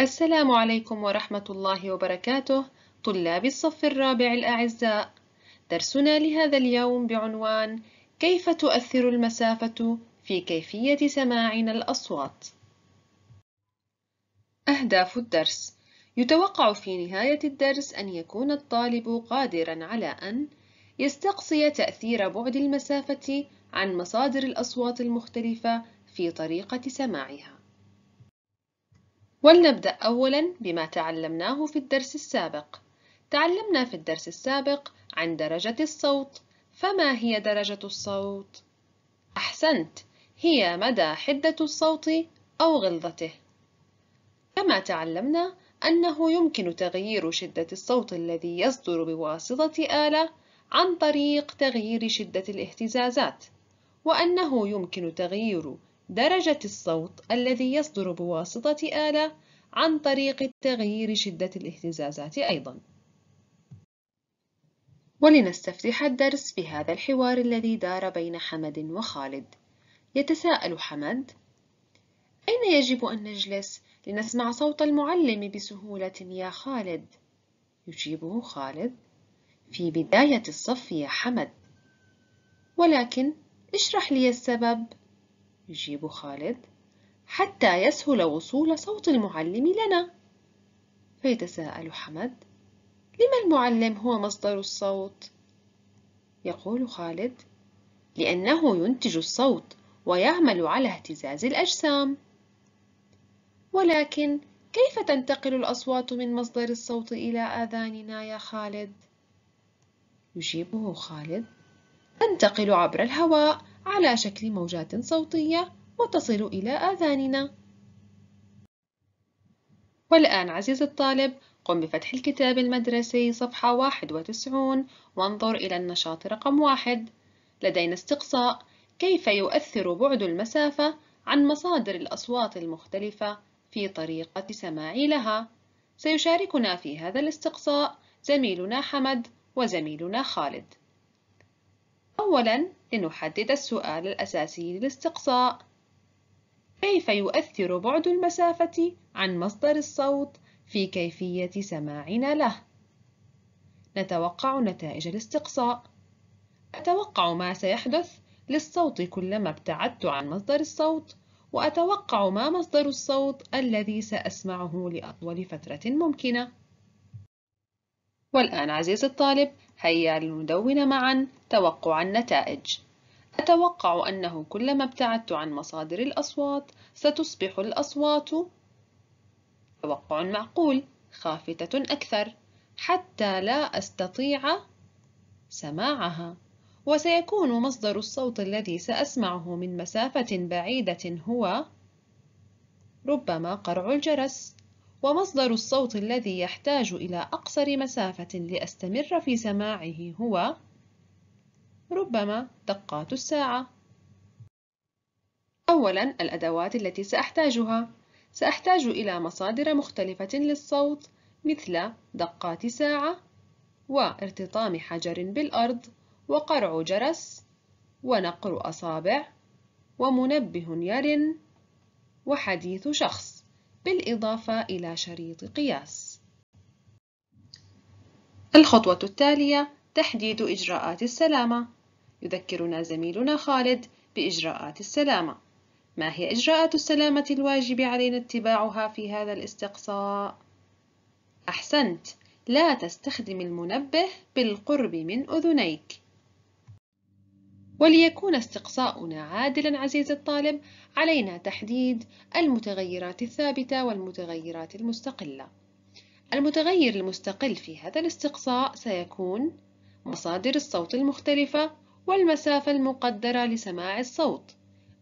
السلام عليكم ورحمة الله وبركاته طلاب الصف الرابع الأعزاء درسنا لهذا اليوم بعنوان كيف تؤثر المسافة في كيفية سماعنا الأصوات أهداف الدرس يتوقع في نهاية الدرس أن يكون الطالب قادرًا على أن يستقصي تأثير بعد المسافة عن مصادر الأصوات المختلفة في طريقة سماعها ولنبدأ أولاً بما تعلمناه في الدرس السابق. تعلمنا في الدرس السابق عن درجة الصوت، فما هي درجة الصوت؟ أحسنت، هي مدى حدة الصوت أو غلظته. كما تعلمنا أنه يمكن تغيير شدة الصوت الذي يصدر بواسطة آلة عن طريق تغيير شدة الاهتزازات، وأنه يمكن تغيير درجة الصوت الذي يصدر بواسطة آلة عن طريق تغيير شدة الاهتزازات أيضاً. ولنستفتح الدرس بهذا الحوار الذي دار بين حمد وخالد. يتساءل حمد: أين يجب أن نجلس لنسمع صوت المعلم بسهولة يا خالد؟ يجيبه خالد: في بداية الصف يا حمد. ولكن اشرح لي السبب. يجيب خالد حتى يسهل وصول صوت المعلم لنا فيتساءل حمد لما المعلم هو مصدر الصوت يقول خالد لأنه ينتج الصوت ويعمل على اهتزاز الأجسام ولكن كيف تنتقل الأصوات من مصدر الصوت إلى آذاننا يا خالد؟ يجيبه خالد تنتقل عبر الهواء على شكل موجات صوتية وتصل إلى آذاننا والآن عزيزي الطالب قم بفتح الكتاب المدرسي صفحة 91 وانظر إلى النشاط رقم واحد لدينا استقصاء كيف يؤثر بعد المسافة عن مصادر الأصوات المختلفة في طريقة سماعي لها سيشاركنا في هذا الاستقصاء زميلنا حمد وزميلنا خالد أولاً لنحدد السؤال الأساسي للاستقصاء كيف يؤثر بعد المسافة عن مصدر الصوت في كيفية سماعنا له؟ نتوقع نتائج الاستقصاء أتوقع ما سيحدث للصوت كلما ابتعدت عن مصدر الصوت وأتوقع ما مصدر الصوت الذي سأسمعه لأطول فترة ممكنة والآن عزيزي الطالب هيا لندون معا توقع النتائج أتوقع أنه كلما ابتعدت عن مصادر الأصوات ستصبح الأصوات توقع معقول خافتة أكثر حتى لا أستطيع سماعها وسيكون مصدر الصوت الذي سأسمعه من مسافة بعيدة هو ربما قرع الجرس ومصدر الصوت الذي يحتاج إلى أقصر مسافة لأستمر في سماعه هو ربما دقات الساعة أولاً الأدوات التي سأحتاجها سأحتاج إلى مصادر مختلفة للصوت مثل دقات ساعة وارتطام حجر بالأرض وقرع جرس ونقر أصابع ومنبه يرن وحديث شخص بالإضافة إلى شريط قياس الخطوة التالية تحديد إجراءات السلامة يذكرنا زميلنا خالد بإجراءات السلامة ما هي إجراءات السلامة الواجب علينا اتباعها في هذا الاستقصاء؟ أحسنت لا تستخدم المنبه بالقرب من أذنيك وليكون استقصاؤنا عادلا عزيزي الطالب علينا تحديد المتغيرات الثابتة والمتغيرات المستقلة المتغير المستقل في هذا الاستقصاء سيكون مصادر الصوت المختلفة والمسافة المقدرة لسماع الصوت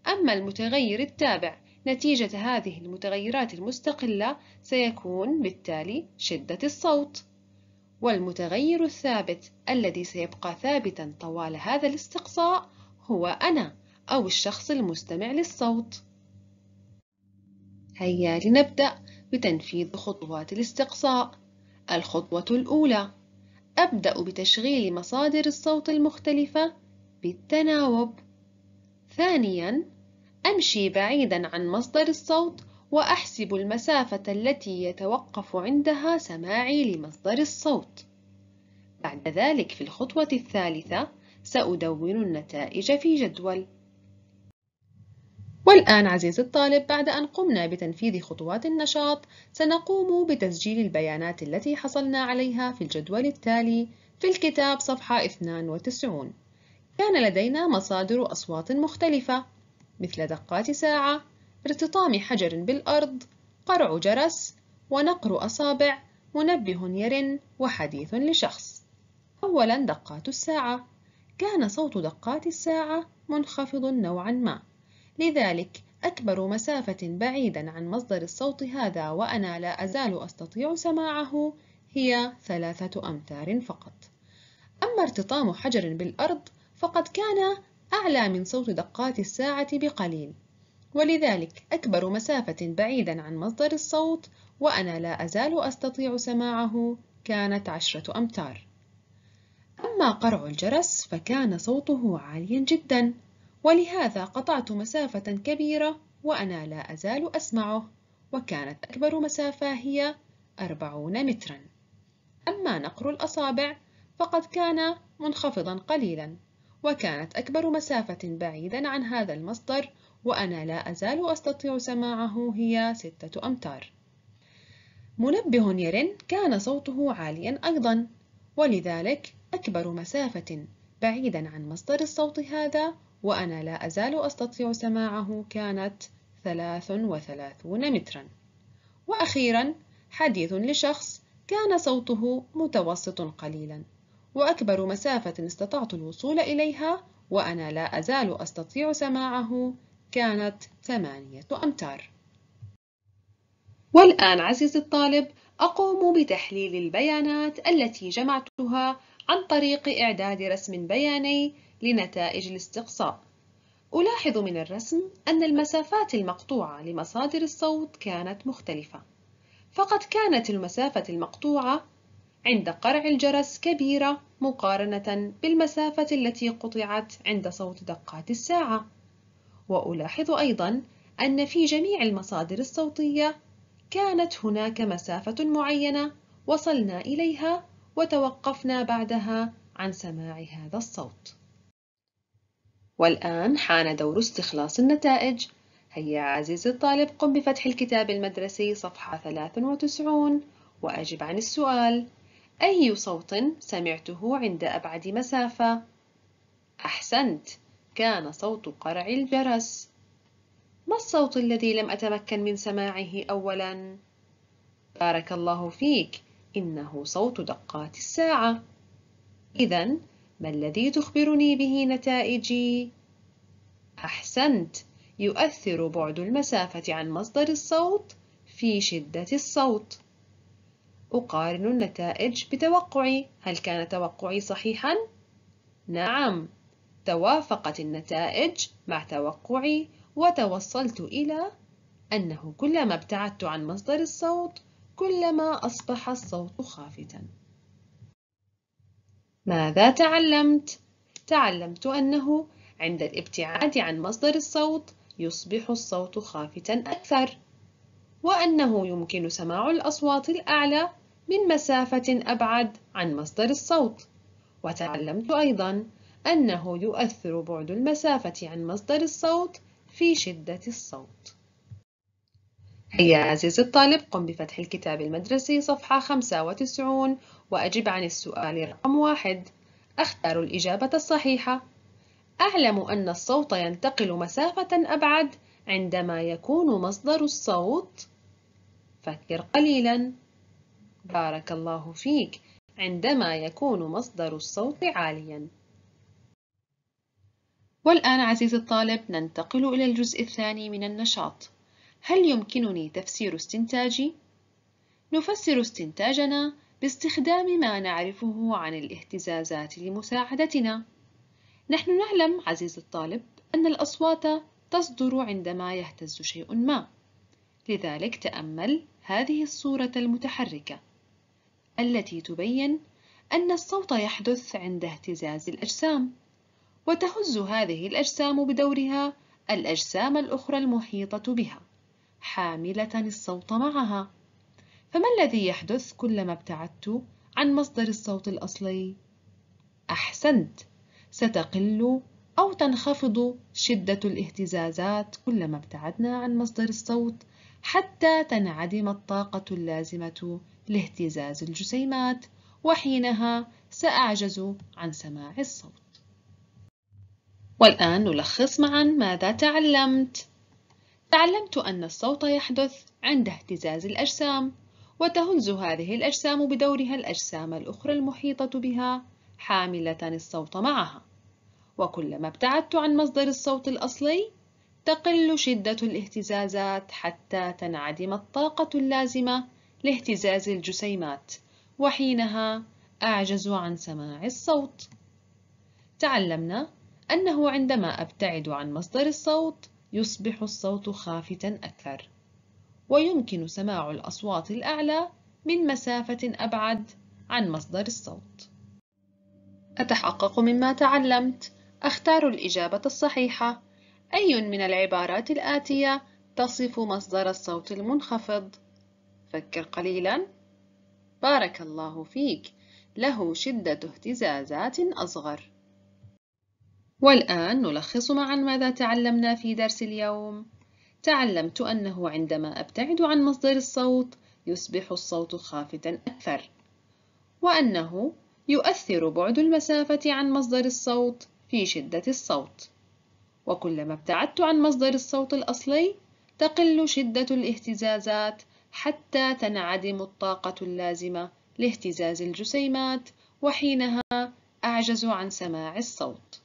أما المتغير التابع نتيجة هذه المتغيرات المستقلة سيكون بالتالي شدة الصوت والمتغير الثابت الذي سيبقى ثابتا طوال هذا الاستقصاء هو أنا أو الشخص المستمع للصوت هيا لنبدأ بتنفيذ خطوات الاستقصاء الخطوة الأولى أبدأ بتشغيل مصادر الصوت المختلفة بالتناوب ثانياً أمشي بعيداً عن مصدر الصوت وأحسب المسافة التي يتوقف عندها سماعي لمصدر الصوت بعد ذلك في الخطوة الثالثة سأدون النتائج في جدول والآن عزيزي الطالب بعد أن قمنا بتنفيذ خطوات النشاط سنقوم بتسجيل البيانات التي حصلنا عليها في الجدول التالي في الكتاب صفحة 92 كان لدينا مصادر أصوات مختلفة مثل دقات ساعة ارتطام حجر بالأرض قرع جرس ونقر أصابع منبه يرن وحديث لشخص أولا دقات الساعة كان صوت دقات الساعة منخفض نوعا ما لذلك أكبر مسافة بعيدا عن مصدر الصوت هذا وأنا لا أزال أستطيع سماعه هي ثلاثة أمتار فقط أما ارتطام حجر بالأرض فقد كان أعلى من صوت دقات الساعة بقليل ولذلك أكبر مسافة بعيدًا عن مصدر الصوت وأنا لا أزال أستطيع سماعه كانت عشرة أمتار أما قرع الجرس فكان صوته عاليا جدا ولهذا قطعت مسافة كبيرة وأنا لا أزال أسمعه وكانت أكبر مسافة هي أربعون مترا أما نقر الأصابع فقد كان منخفضا قليلا وكانت أكبر مسافة بعيدا عن هذا المصدر وأنا لا أزال أستطيع سماعه هي ستة أمتار منبه يرن كان صوته عاليا أيضا ولذلك أكبر مسافة بعيدا عن مصدر الصوت هذا وأنا لا أزال أستطيع سماعه كانت 33 مترا وأخيرا حديث لشخص كان صوته متوسط قليلا وأكبر مسافة استطعت الوصول إليها وأنا لا أزال أستطيع سماعه كانت ثمانية أمتار والآن عزيزي الطالب أقوم بتحليل البيانات التي جمعتها عن طريق إعداد رسم بياني لنتائج الاستقصاء ألاحظ من الرسم أن المسافات المقطوعة لمصادر الصوت كانت مختلفة فقد كانت المسافة المقطوعة عند قرع الجرس كبيرة مقارنة بالمسافة التي قطعت عند صوت دقات الساعة وألاحظ أيضا أن في جميع المصادر الصوتية كانت هناك مسافة معينة وصلنا إليها وتوقفنا بعدها عن سماع هذا الصوت والآن حان دور استخلاص النتائج هيا عزيزي الطالب قم بفتح الكتاب المدرسي صفحة 93 وأجب عن السؤال أي صوت سمعته عند أبعد مسافة؟ أحسنت كان صوت قرع الجرس ما الصوت الذي لم أتمكن من سماعه أولا؟ بارك الله فيك إنه صوت دقات الساعة إذا ما الذي تخبرني به نتائجي؟ أحسنت يؤثر بعد المسافة عن مصدر الصوت في شدة الصوت أقارن النتائج بتوقعي هل كان توقعي صحيحا؟ نعم توافقت النتائج مع توقعي وتوصلت إلى أنه كلما ابتعدت عن مصدر الصوت كلما أصبح الصوت خافتا ماذا تعلمت؟ تعلمت أنه عند الابتعاد عن مصدر الصوت يصبح الصوت خافتا أكثر وأنه يمكن سماع الأصوات الأعلى من مسافة أبعد عن مصدر الصوت وتعلمت أيضا أنه يؤثر بعد المسافة عن مصدر الصوت في شدة الصوت هيا عزيزي الطالب قم بفتح الكتاب المدرسي صفحة 95 وأجب عن السؤال رقم واحد أختار الإجابة الصحيحة أعلم أن الصوت ينتقل مسافة أبعد عندما يكون مصدر الصوت فكر قليلا بارك الله فيك عندما يكون مصدر الصوت عاليا والآن عزيزي الطالب ننتقل إلى الجزء الثاني من النشاط هل يمكنني تفسير استنتاجي؟ نفسر استنتاجنا باستخدام ما نعرفه عن الاهتزازات لمساعدتنا نحن نعلم عزيزي الطالب أن الأصوات تصدر عندما يهتز شيء ما لذلك تأمل هذه الصورة المتحركة التي تبين أن الصوت يحدث عند اهتزاز الأجسام وتهز هذه الأجسام بدورها الأجسام الأخرى المحيطة بها حاملة الصوت معها فما الذي يحدث كلما ابتعدت عن مصدر الصوت الأصلي؟ أحسنت ستقل أو تنخفض شدة الاهتزازات كلما ابتعدنا عن مصدر الصوت حتى تنعدم الطاقة اللازمة لاهتزاز الجسيمات وحينها سأعجز عن سماع الصوت والآن نلخص معا ماذا تعلمت تعلمت أن الصوت يحدث عند اهتزاز الأجسام وتهز هذه الأجسام بدورها الأجسام الأخرى المحيطة بها حاملة الصوت معها وكلما ابتعدت عن مصدر الصوت الأصلي تقل شدة الاهتزازات حتى تنعدم الطاقة اللازمة لاهتزاز الجسيمات وحينها أعجز عن سماع الصوت تعلمنا أنه عندما أبتعد عن مصدر الصوت يصبح الصوت خافتا أكثر ويمكن سماع الأصوات الأعلى من مسافة أبعد عن مصدر الصوت أتحقق مما تعلمت أختار الإجابة الصحيحة أي من العبارات الآتية تصف مصدر الصوت المنخفض؟ فكر قليلا بارك الله فيك له شدة اهتزازات أصغر والآن نلخص معا ماذا تعلمنا في درس اليوم تعلمت أنه عندما أبتعد عن مصدر الصوت يصبح الصوت خافتا أكثر وأنه يؤثر بعد المسافة عن مصدر الصوت في شدة الصوت وكلما ابتعدت عن مصدر الصوت الأصلي تقل شدة الاهتزازات حتى تنعدم الطاقة اللازمة لاهتزاز الجسيمات وحينها أعجز عن سماع الصوت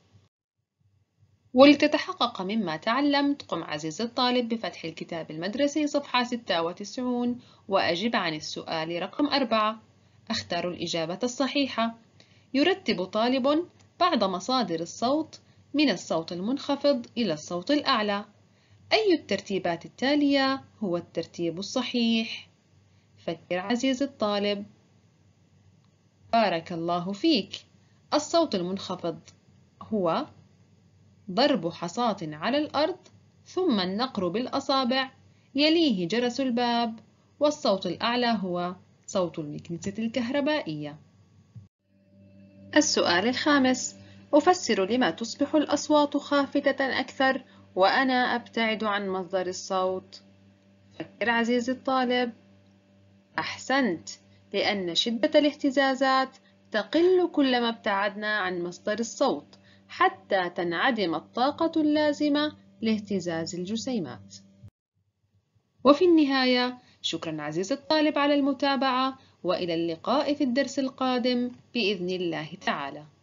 ولتتحقق مما تعلمت قم عزيزي الطالب بفتح الكتاب المدرسي صفحة 96 وأجب عن السؤال رقم 4 اختار الإجابة الصحيحة يرتب طالب بعض مصادر الصوت من الصوت المنخفض إلى الصوت الأعلى أي الترتيبات التالية هو الترتيب الصحيح؟ فكر عزيزي الطالب بارك الله فيك الصوت المنخفض هو ضرب حصاة على الأرض ثم النقر بالأصابع يليه جرس الباب والصوت الأعلى هو صوت المكنسة الكهربائية السؤال الخامس أفسر لما تصبح الأصوات خافتة أكثر وأنا أبتعد عن مصدر الصوت فكر عزيزي الطالب أحسنت لأن شدة الاهتزازات تقل كلما ابتعدنا عن مصدر الصوت حتى تنعدم الطاقة اللازمة لاهتزاز الجسيمات. وفي النهاية شكرا عزيزي الطالب على المتابعة وإلى اللقاء في الدرس القادم بإذن الله تعالى.